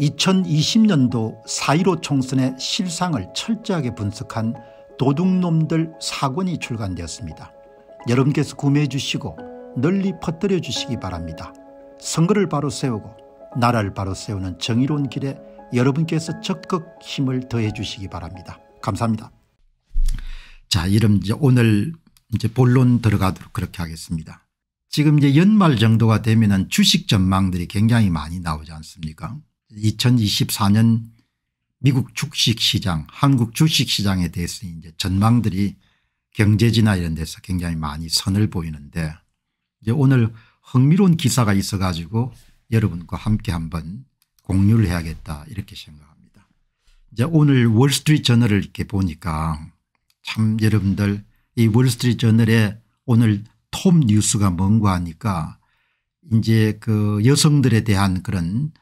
2020년도 4.15 총선의 실상을 철저하게 분석한 도둑놈들 사권이 출간되었습니다. 여러분께서 구매해 주시고 널리 퍼뜨려 주시기 바랍니다. 선거를 바로 세우고 나라를 바로 세우는 정의로운 길에 여러분께서 적극 힘을 더해 주시기 바랍니다. 감사합니다. 자, 이름 이제 오늘 이제 본론 들어가도록 그렇게 하겠습니다. 지금 이제 연말 정도가 되면 주식 전망들이 굉장히 많이 나오지 않습니까? 2024년 미국 주식시장 한국 주식시장에 대해서 이제 전망들이 경제지나 이런 데서 굉장히 많이 선을 보이는데 이제 오늘 흥미로운 기사가 있어 가지고 여러분과 함께 한번 공유를 해야겠다 이렇게 생각합니다. 이제 오늘 월스트리트 저널을 이렇게 보니까 참 여러분들 이 월스트리트 저널에 오늘 톰 뉴스가 뭔가 하니까 이제 그 여성들에 대한 그런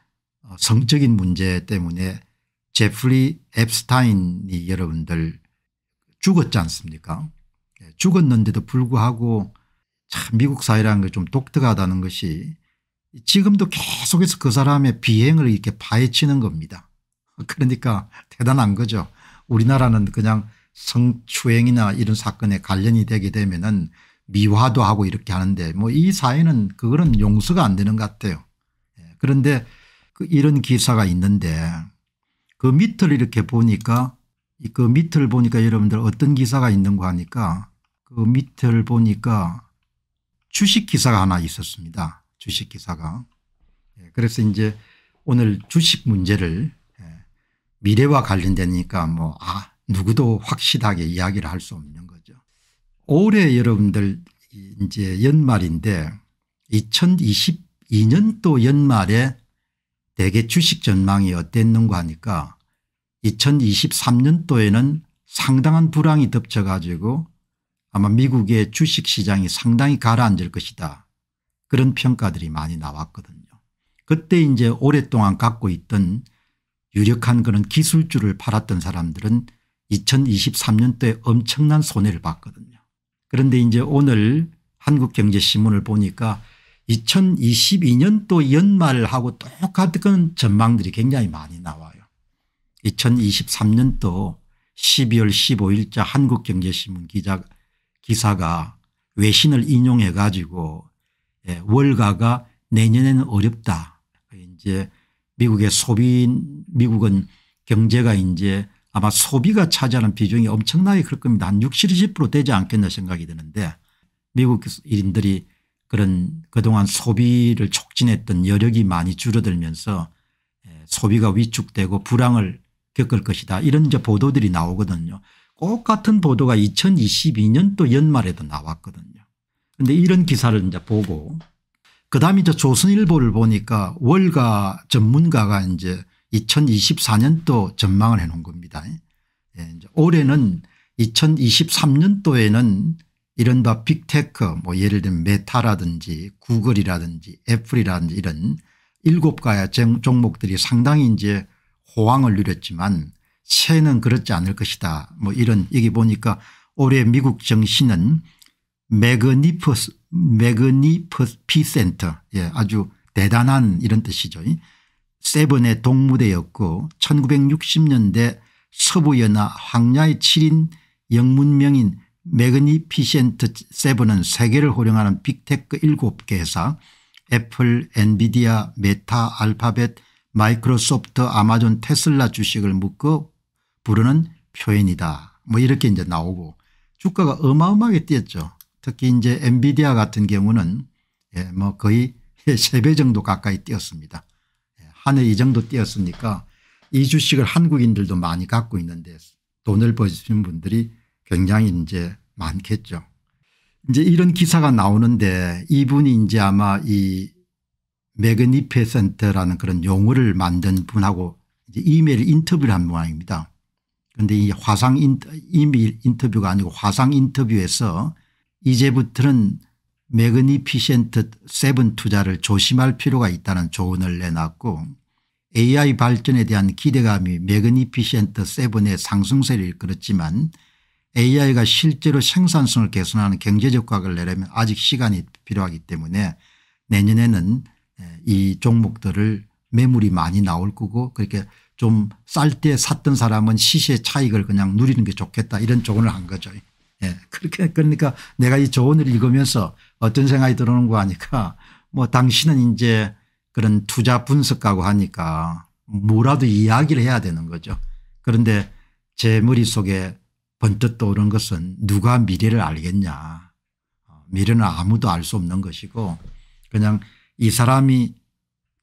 성적인 문제 때문에 제프리 앱스타인이 여러분들 죽었지 않습니까 예, 죽었는데도 불구하고 참 미국 사회라는 게 좀 독특하다는 것이 지금도 계속해서 그 사람의 비행을 이렇게 파헤치는 겁니다. 그러니까 대단한 거죠. 우리나라는 그냥 성추행이나 이런 사건에 관련이 되게 되면은 미화도 하고 이렇게 하는데 뭐 이 사회는 그거는 용서가 안 되는 것 같아요. 예, 그런데 그 이런 기사가 있는데 그 밑을 이렇게 보니까 그 밑을 보니까 여러분들 어떤 기사가 있는가 하니까 그 밑을 보니까 주식 기사가 하나 있었습니다. 주식 기사가. 예, 그래서 이제 오늘 주식 문제를 예, 미래와 관련되니까 뭐 아, 누구도 확실하게 이야기를 할 수 없는 거죠. 올해 여러분들 이제 연말인데 2022년도 연말에 대개 주식 전망이 어땠는가 하니까 2023년도에는 상당한 불황이 덮쳐 가지고 아마 미국의 주식시장이 상당히 가라앉을 것이다 그런 평가들이 많이 나왔거든요. 그때 이제 오랫동안 갖고 있던 유력한 그런 기술주를 팔았던 사람들은 2023년도에 엄청난 손해를 봤거든요. 그런데 이제 오늘 한국경제신문을 보니까 2022년도 연말하고 똑같은 전망들이 굉장히 많이 나와요. 2023년도 12월 15일자 한국경제신문 기자 기사가 외신을 인용해 가지고 예, 월가가 내년에는 어렵다. 이제 미국의 소비 미국은 경제가 이제 아마 소비가 차지하는 비중이 엄청나게 클 겁니다. 한 60, 70% 되지 않겠나 생각이 드는데 미국 인들이 그런 그동안 소비를 촉진했던 여력이 많이 줄어들면서 예, 소비가 위축되고 불황을 겪을 것이다 이런 이제 보도들이 나오거든요. 꼭같은 보도가 2022년도 연말에도 나왔거든요. 그런데 이런 기사를 이제 보고 그다음에 이제 조선일보를 보니까 월가 전문가가 이제 2024년도 전망을 해놓은 겁니다. 예, 올해는 2023년도에는 이른바 빅테크 뭐 예를 들면 메타라든지 구글이라든지 애플이라든지 이런 일곱 가야 종목들이 상당히 이제 호황을 누렸지만 새는 그렇지 않을 것이다 뭐 이런 얘기 보니까 올해 미국 정신은 매그니퍼스 매그니피센터 퍼예 아주 대단한 이런 뜻이죠. 세븐의 동무대였고 1960년대 서부연합 황야의 7인 영문명인 매그니피센트 7은 세계를 호령하는 빅테크 7개 회사 애플 엔비디아 메타 알파벳 마이크로소프트 아마존 테슬라 주식을 묶어 부르는 표현이다 뭐 이렇게 이제 나오고 주가가 어마어마하게 뛰었죠. 특히 이제 엔비디아 같은 경우는 예, 뭐 거의 3배 정도 가까이 뛰었습니다. 예, 한해 이 정도 뛰었으니까 이 주식을 한국인들도 많이 갖고 있는데 돈을 버시는 분들이 굉장히 이제 많겠죠. 이제 이런 기사가 나오는데 이분이 이제 아마 이 매그니페센트라는 그런 용어를 만든 분하고 이메일 인터뷰를 한 모양입니다. 그런데 이 화상 이메일 인터뷰가 아니고 화상 인터뷰에서 이제부터는 매그니피센트 세븐 투자를 조심할 필요가 있다는 조언을 내놨고 AI 발전에 대한 기대감이 매그니피센트 세븐의 상승세를 이끌었지만 AI가 실제로 생산성을 개선하는 경제적 과학을 내려면 아직 시간이 필요하기 때문에 내년에는 이 종목들을 매물이 많이 나올 거고 그렇게 좀 쌀 때 샀던 사람은 시세 차익을 그냥 누리는 게 좋겠다 이런 조언을 한 거죠. 예. 그렇게 그러니까 내가 이 조언을 읽으면서 어떤 생각이 들어오는 거 하니까 뭐 당신은 이제 그런 투자 분석가고 하니까 뭐라도 이야기를 해야 되는 거죠. 그런데 제 머릿속에 번뜩 떠오른 것은 누가 미래를 알겠냐 어, 미래는 아무도 알 수 없는 것이고 그냥 이 사람이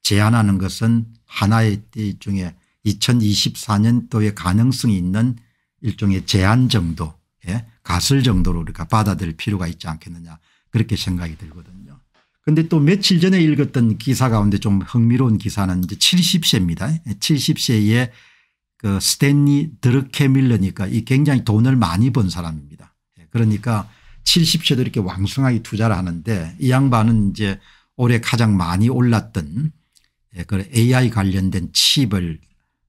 제안하는 것은 하나의 일종의 2024년도에 가능성이 있는 일종의 제안 정도 예? 가설 정도로 우리가 받아들일 필요가 있지 않겠느냐 그렇게 생각이 들거든요. 그런데 또 며칠 전에 읽었던 기사 가운데 좀 흥미로운 기사는 이제 70세입니다. 70세에 그 스탠리 드르케 밀러니까 이 굉장히 돈을 많이 번 사람입니다. 예, 그러니까 70세도 이렇게 왕성하게 투자를 하는데 이 양반은 이제 올해 가장 많이 올랐던 예, 그 AI 관련된 칩을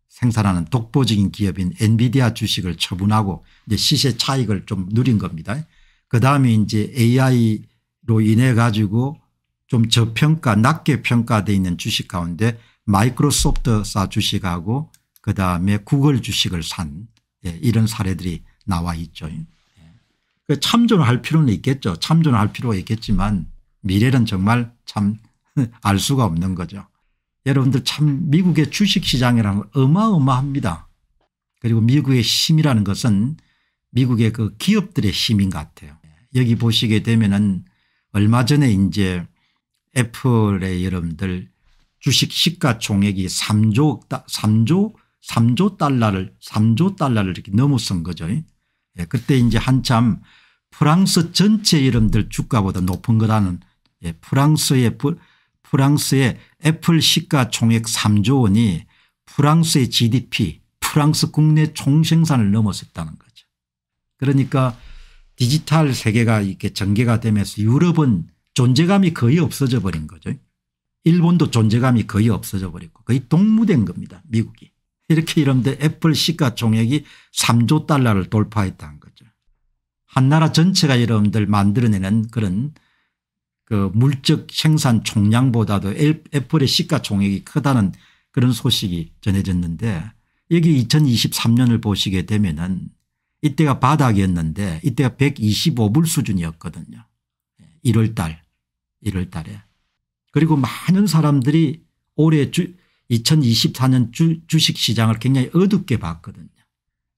생산하는 독보적인 기업인 엔비디아 주식을 처분하고 이제 시세 차익을 좀 누린 겁니다. 그 다음에 이제 AI로 인해 가지고 좀 저평가 낮게 평가되어 있는 주식 가운데 마이크로소프트사 주식하고 그다음에 구글 주식을 산 예, 이런 사례들이 나와 있죠. 예. 그 참조는 할 필요는 있겠죠. 참조는 할 필요가 있겠지만 미래는 정말 참 알 수가 없는 거죠. 여러분들 참 미국의 주식시장이라 어마어마합니다. 그리고 미국의 힘이라는 것은 미국의 그 기업들의 힘인 것 같아요. 여기 보시게 되면은 얼마 전에 이제 애플의 여러분들 주식 시가총액이 3조, 3조 3조 달러를 3조 달러를 이렇게 넘어선 거죠. 예, 그때 이제 한참 프랑스 전체 이름들 주가보다 높은 거라는 예, 프랑스의 프랑스의 애플 시가 총액 3조 원이 프랑스의 gdp 프랑스 국내 총생산을 넘어섰다는 거죠. 그러니까 디지털 세계가 이렇게 전개가 되면서 유럽은 존재감이 거의 없어져 버린 거죠. 일본도 존재감이 거의 없어져 버리고 거의 동무된 겁니다 미국이. 이렇게 이러데 애플 시가총액이 3조 달러를 돌파했다는 거죠. 한 나라 전체가 여러분들 만들어내는 그런 그 물적 생산 총량보다도 애플의 시가총액이 크다는 그런 소식이 전해졌는데 여기 2023년을 보시게 되면은 이때가 바닥이었는데 이때가 125불 수준이었거든요. 1월 예, 달 1월 달에. 그리고 많은 사람들이 올해 주, 2024년 주, 주식시장을 굉장히 어둡게 봤거든요.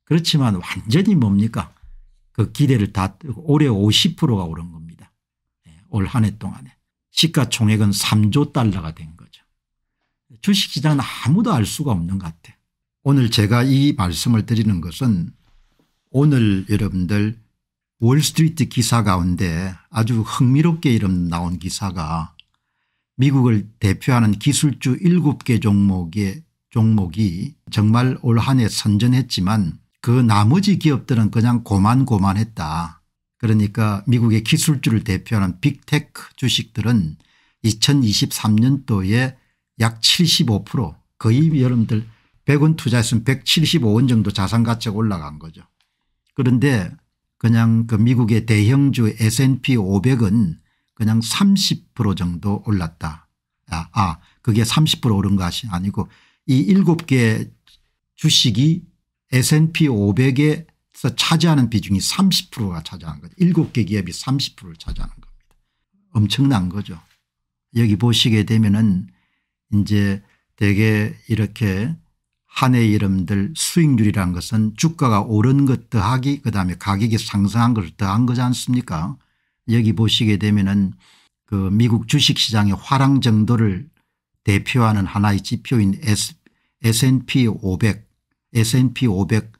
그렇지만 완전히 뭡니까 그 기대를 다 올해 50%가 오른 겁니다. 네, 예, 올한 해 동안에. 시가총액은 3조 달러가 된 거죠. 주식시장은 아무도 알 수가 없는 것 같아요. 오늘 제가 이 말씀을 드리는 것은 오늘 여러분들 월스트리트 기사 가운데 아주 흥미롭게 이름 나온 기사가 미국을 대표하는 기술주 7개 종목의 종목이 정말 올한해 선전했지만 그 나머지 기업들은 그냥 고만고만했다. 그러니까 미국의 기술주를 대표하는 빅테크 주식들은 2023년도에 약 75% 거의 여러분들 100원 투자했으면 175원 정도 자산가치가 올라간 거죠. 그런데 그냥 그 미국의 대형주 S&P 500은 그냥 30% 정도 올랐다. 아, 아 그게 30% 오른 것이 아니고 이일개 주식이 S&P 500에서 차지하는 비중이 30%가 차지하는 거죠. 일개 기업이 30%를 차지하는 겁니다. 엄청난 거죠. 여기 보시게 되면은 이제 대개 이렇게 한해 이름들 수익률이라 것은 주가가 오른 것 더하기 그다음에 가격이 상승한 것 더한 거지 않습니까 여기 보시게 되면은 그 미국 주식시장의 화랑 정도를 대표하는 하나의 지표인 S&P 500, S&P 500,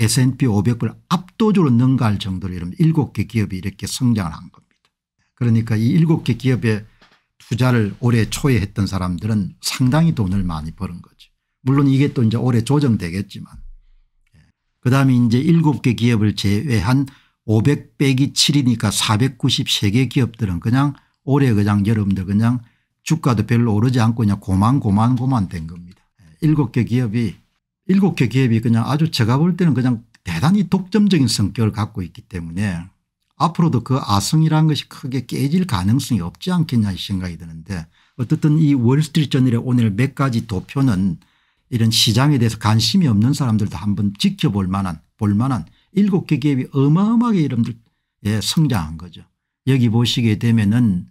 S&P 500을 압도적으로 능가할 정도로 이런 일곱 개 기업이 이렇게 성장을 한 겁니다. 그러니까 이 일곱 개 기업의 투자를 올해 초에 했던 사람들은 상당히 돈을 많이 버는 거죠. 물론 이게 또 이제 올해 조정되겠지만 예. 그다음에 이제 일곱 개 기업을 제외한 500 빼기 7이니까 493개 기업들은 그냥 올해 그냥 여러분들 그냥 주가도 별로 오르지 않고 그냥 고만고만고만 된 겁니다. 7개 예, 기업이 7개 기업이 그냥 아주 제가 볼 때는 그냥 대단히 독점적인 성격을 갖고 있기 때문에 앞으로도 그 아성이라는 것이 크게 깨질 가능성이 없지 않겠냐 이 생각이 드는데 어쨌든이 월스트리트 저널의 오늘 몇 가지 도표는 이런 시장에 대해서 관심이 없는 사람들도 한번 지켜볼 만한 볼 만한 일곱 개 기업이 어마어마하게 여러분들 예, 성장한 거죠. 여기 보시게 되면은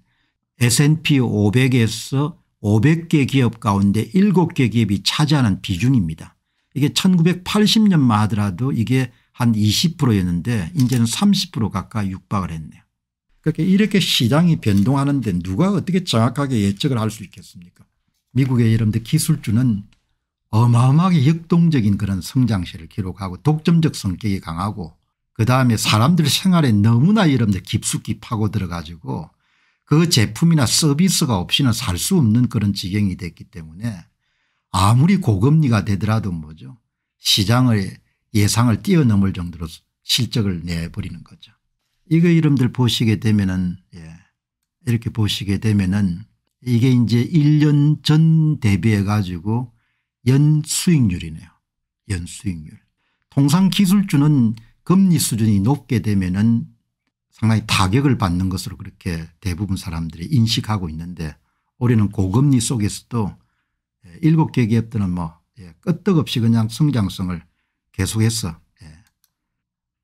S&P 500에서 500개 기업 가운데 7개 기업이 차지하는 비중입니다. 이게 1980년만 하더라도 이게 한 20%였는데 이제는 30% 가까이 육박을 했네요. 그렇게 그러니까 이렇게 시장이 변동하는데 누가 어떻게 정확하게 예측을 할 수 있겠습니까 미국의 여러분들 기술주는 어마어마하게 역동적인 그런 성장실을 기록하고 독점적 성격이 강하고 그다음에 사람들 생활에 너무나 여러분들 깊숙이 파고 들어가지고 그 제품이나 서비스가 없이는 살 수 없는 그런 지경이 됐기 때문에 아무리 고금리가 되더라도 뭐죠 시장의 예상을 뛰어넘을 정도로 실적을 내버리는 거죠. 이거 이름들 보시게 되면은 예. 이렇게 보시게 되면은 이게 이제 1년 전 대비해 가지고 연수익률이네요. 연수익률. 통상 기술주는 금리 수준이 높게 되면 은 상당히 타격을 받는 것으로 그렇게 대부분 사람들이 인식하고 있는데 올해는 고금리 속에서도 일개 기업들은 뭐 예, 끄떡없이 그냥 성장성을 계속해서 예.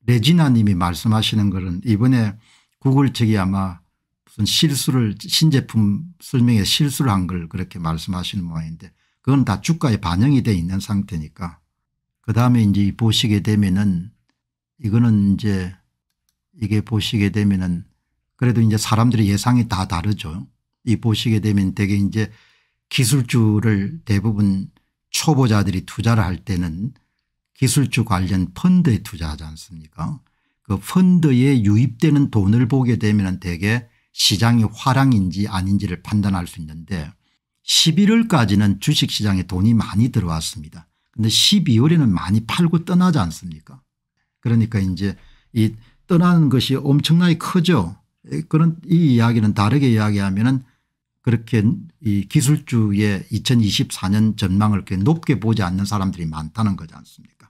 레지나 님이 말씀하시는 것은 이번에 구글 측이 아마 무슨 실수를 신제품 설명에 실수를 한 걸 그렇게 말씀하시는 모양인데 그건 다 주가에 반영이 돼 있는 상태니까. 그 다음에 이제 보시게 되면은 이거는 이제 이게 보시게 되면은 그래도 이제 사람들의 예상이 다 다르죠. 이 보시게 되면 되게 이제 기술주를 대부분 초보자들이 투자를 할 때는 기술주 관련 펀드에 투자하지 않습니까 그 펀드에 유입되는 돈을 보게 되면 대개 시장이 화랑인지 아닌지를 판단할 수 있는데 11월까지는 주식시장에 돈이 많이 들어왔습니다. 근데 12월에는 많이 팔고 떠나지 않습니까 그러니까 이제 이 떠나는 것이 엄청나게 크죠. 그런 이 이야기는 다르게 이야기하면은 그렇게 이 기술주의 2024년 전망을 그렇게 높게 보지 않는 사람들이 많다는 거지 않습니까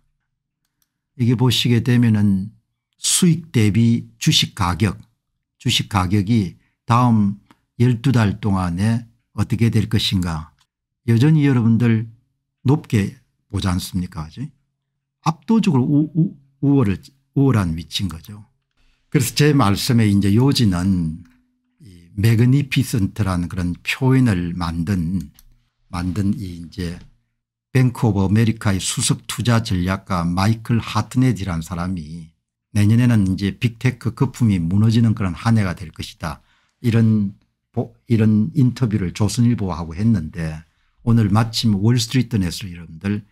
이게 보시게 되면은 수익 대비 주식 가격 주식 가격이 다음 12달 동안에 어떻게 될 것인가 여전히 여러분들 높게 보지 않습니까 아직 압도적으로 우, 우, 우월을, 우월한 위치인 거죠. 그래서 제 말씀의 이제 요지는 매그니피센트라는 그런 표현을 만든 만든 이 이제 뱅크 오브 아메리카의 수석 투자 전략가 마이클 하트넷이라는 사람이 내년에는 이제 빅테크 거품이 무너지는 그런 한 해가 될 것이다. 이런 어? 이런 인터뷰를 조선일보 하고 했는데 오늘 마침 월스트리트네스 여러분들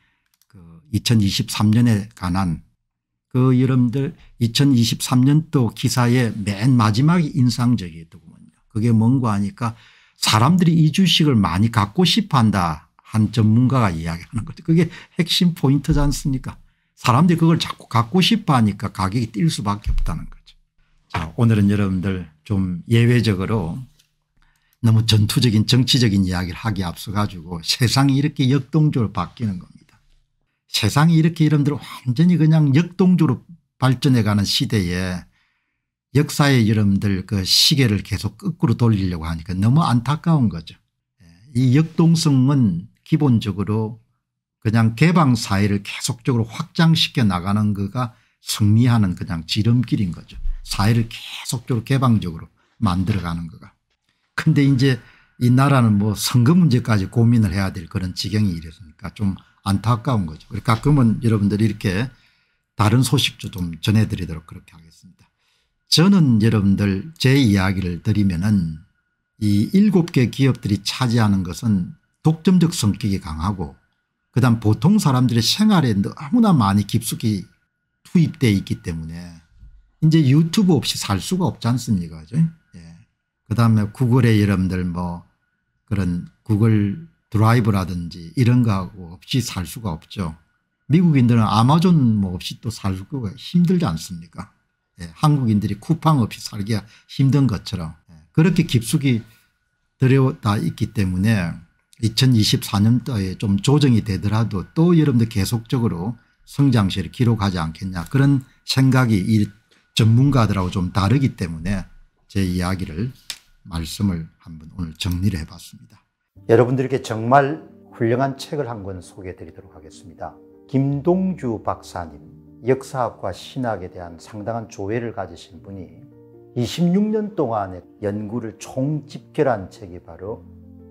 그 2023년에 관한 그 여러분들 2023년도 기사의 맨 마지막이 인상적이더군요. 었 그게 뭔가 하니까 사람들이 이 주식을 많이 갖고 싶어 한다 한 전문가가 이야기하는 거죠. 그게 핵심 포인트지 않습니까 사람들이 그걸 자꾸 갖고 싶어 하니까 가격이 뛸 수밖에 없다는 거죠. 자 오늘은 여러분들 좀 예외적으로 너무 전투적인 정치적인 이야기를 하기 앞서 가지고 세상이 이렇게 역동적으로 바뀌는 겁니다. 세상이 이렇게 이름대로 완전히 그냥 역동적으로 발전해가는 시대에 역사의 여러분들 그 시계를 계속 거꾸로 돌리려고 하니까 너무 안타까운 거죠. 이 역동성은 기본적으로 그냥 개방사회를 계속적으로 확장시켜 나가는 거가 승리하는 그냥 지름길인 거죠. 사회를 계속적으로 개방적으로 만들어가는 거가. 근데 이제 이 나라는 뭐 선거 문제까지 고민을 해야 될 그런 지경이 이랬으니까 좀 안타까운 거죠. 그러니 가끔은 여러분들이 렇게 다른 소식도 좀 전해드리도록 그렇게 하겠습니다. 저는 여러분들 제 이야기를 드리면은 이 일곱 개 기업들이 차지하는 것은 독점적 성격이 강하고 그다음 보통 사람들의 생활에 너무나 많이 깊숙이 투입되어 있기 때문에 이제 유튜브 없이 살 수가 없지 않습니까? 그죠? 그 다음에 구글의 여러분들 뭐 그런 구글 드라이브라든지 이런 거하고 없이 살 수가 없죠. 미국인들은 아마존 뭐 없이 또살 수가 힘들지 않습니까? 예, 한국인들이 쿠팡 없이 살기가 힘든 것처럼 예, 그렇게 깊숙이 들여다 있기 때문에 2024년도에 좀 조정이 되더라도 또 여러분들 계속적으로 성장세를 기록하지 않겠냐 그런 생각이 이 전문가들하고 좀 다르기 때문에 제 이야기를 말씀을 한번 오늘 정리를 해봤습니다. 여러분들께 정말 훌륭한 책을 한 권 소개해드리도록 하겠습니다. 김동주 박사님, 역사학과 신학에 대한 상당한 조회를 가지신 분이 26년 동안의 연구를 총집결한 책이 바로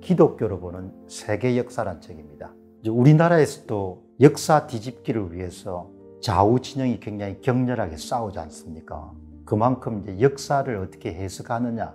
기독교로 보는 세계 역사란 책입니다. 우리나라에서도 역사 뒤집기를 위해서 좌우 진영이 굉장히 격렬하게 싸우지 않습니까? 그만큼 이제 역사를 어떻게 해석하느냐,